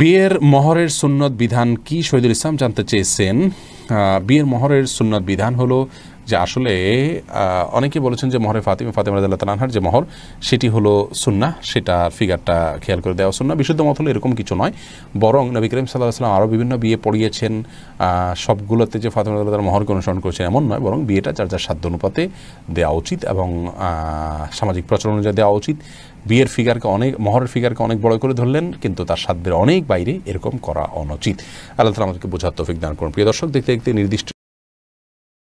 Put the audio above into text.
বিয়ের মহরের সুন্নত বিধান কি শহীদুল ইসলাম জানতে চেয়েছেন বিয়ের মহরের সুন্নত বিধান হলো যে আসলে অনেকে বলেছেন যে মহরে ফাতিমা ফাতেমা আল্লাহ তালানহার যে মহর সেটি হলো সুন্না সেটা ফিগারটা খেয়াল করে দেওয়া সুন্না বিশুদ্ধ মত হলো এরকম কিছু নয় বরং নবী করিম সাল্লাহ সাল্লাম আরও বিভিন্ন বিয়ে পড়িয়েছেন সবগুলোতে যে ফাতেমা রাজাল্লাহ তার মহরকে অনুসরণ করেছেন এমন নয় বরং বিয়েটা যার যার সাধ্য অনুপাতে দেওয়া উচিত এবং সামাজিক প্রচলন অনুযায়ী দেওয়া উচিত বিয়ের ফিগারকে অনেক মহরের ফিগারকে অনেক বড় করে ধরলেন কিন্তু তার সাধ্যের অনেক বাইরে এরকম করা অনুচিত আল্লাহ তালা আমাদেরকে বোঝার তৌফিক দান করুন প্রিয় দর্শক দেখতে দেখতে নির্দিষ্ট